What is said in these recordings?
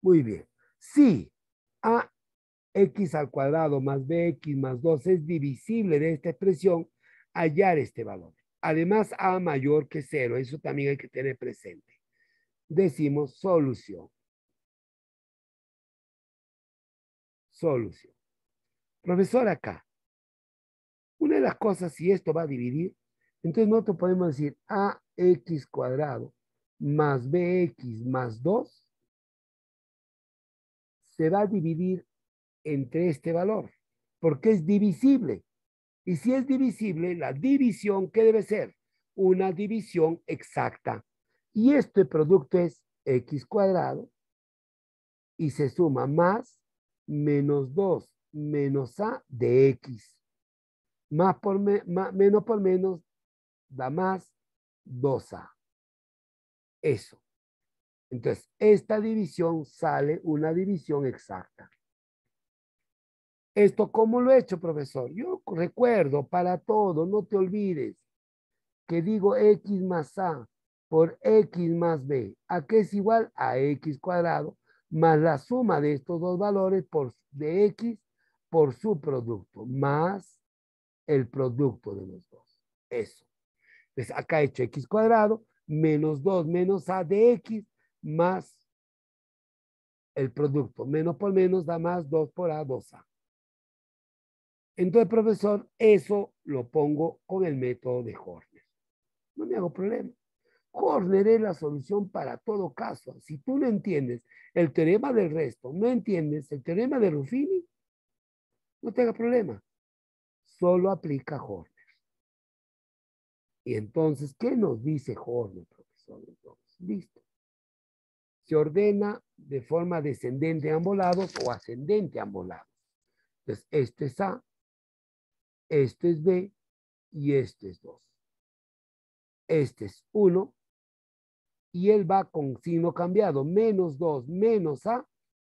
Muy bien. Si ax al cuadrado más bx más 2 es divisible de esta expresión, hallar este valor. Además, a mayor que 0, eso también hay que tener presente. Decimos solución. Solución. Profesor, acá, una de las cosas, si esto va a dividir, entonces nosotros podemos decir ax cuadrado más bx más 2 se va a dividir entre este valor, porque es divisible. Y si es divisible, la división, ¿qué debe ser? Una división exacta. Y este producto es x cuadrado y se suma más menos 2 menos a de x. Más por menos por menos da más 2a. Eso. Entonces, esta división sale una división exacta. ¿Esto cómo lo he hecho, profesor? Yo recuerdo para todo, no te olvides, que digo x más a por x más b. ¿A qué es igual? A x cuadrado más la suma de estos dos valores por, de x por su producto, más el producto de los dos. Eso. Entonces, acá he hecho x cuadrado menos 2 menos a de x más el producto. Menos por menos da más, 2 por A, 2A. Entonces, profesor, eso lo pongo con el método de Horner. No me hago problema. Horner es la solución para todo caso. Si tú no entiendes el teorema del resto, no entiendes el teorema de Ruffini, no te problema. Solo aplica Horner. Y entonces, ¿qué nos dice Horner, profesor? dice, se ordena de forma descendente a ambos lados o ascendente a ambos lados. Entonces, este es A, este es B y este es 2. Este es 1 y él va con signo cambiado, menos 2 menos A,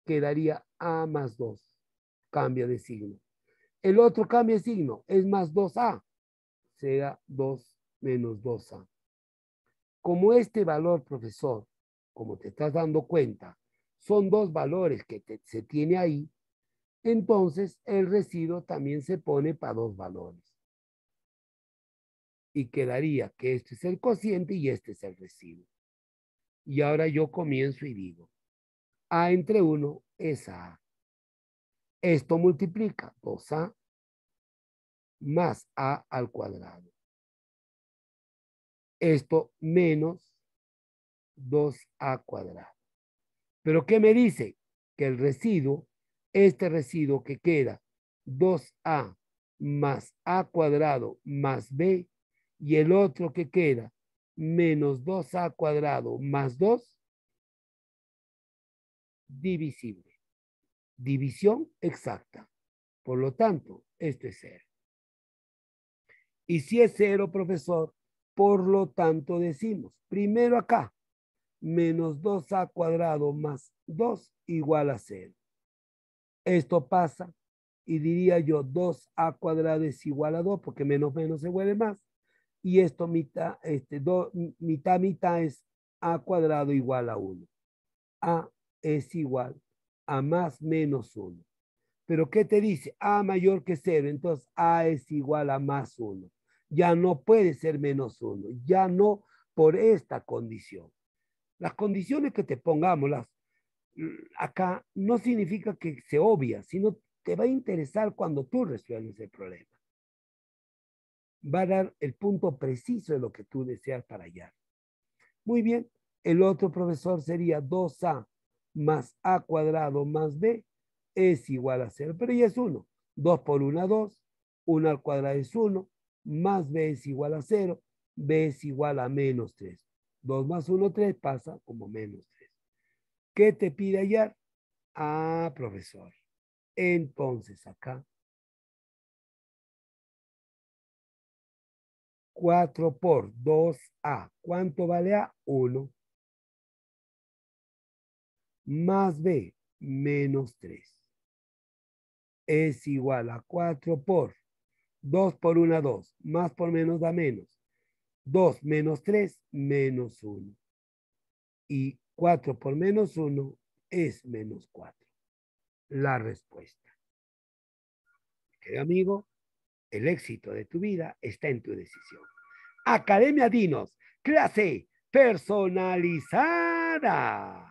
quedaría A más 2. Cambia de signo. El otro cambia de signo, es más 2A, será 2 menos 2A. Como este valor, profesor, como te estás dando cuenta, son dos valores que se tiene ahí, entonces el residuo también se pone para dos valores. Y quedaría que este es el cociente y este es el residuo. Y ahora yo comienzo y digo, A entre 1 es A. Esto multiplica 2A más A al cuadrado. Esto menos 2a cuadrado. Pero ¿qué me dice? Que el residuo, este residuo que queda 2a más a cuadrado más b y el otro que queda menos 2a cuadrado más 2 divisible. División exacta. Por lo tanto, este es cero. Y si es cero, profesor, por lo tanto decimos, primero acá, menos 2a cuadrado más 2 igual a 0. Esto pasa y diría yo 2a cuadrado es igual a 2 porque menos menos se vuelve más. Y esto mitad, este, mitad, mitad es a cuadrado igual a 1. a es igual a más menos 1. Pero ¿qué te dice? a mayor que 0, entonces a es igual a más 1. Ya no puede ser menos 1, ya no por esta condición. Las condiciones que te pongamos acá no significa que se obvia, sino te va a interesar cuando tú resuelves el problema. Va a dar el punto preciso de lo que tú deseas para hallar. Muy bien, el otro profesor sería 2A más A cuadrado más B es igual a 0, pero ya es 1. 2 por 1, 2. 1 al cuadrado es 1, más B es igual a 0, B es igual a menos 3. 2 más 1, 3 pasa como menos 3. ¿Qué te pide hallar? Ah, profesor. Entonces acá 4 por 2A. ¿Cuánto vale A? 1. Más B, menos 3. Es igual a 4 por 2 por 1, 2. Más por menos da menos. 2 menos 3, menos 1. Y 4 por menos 1 es menos 4. La respuesta. Querido amigo, el éxito de tu vida está en tu decisión. Academia Dinos, clase personalizada.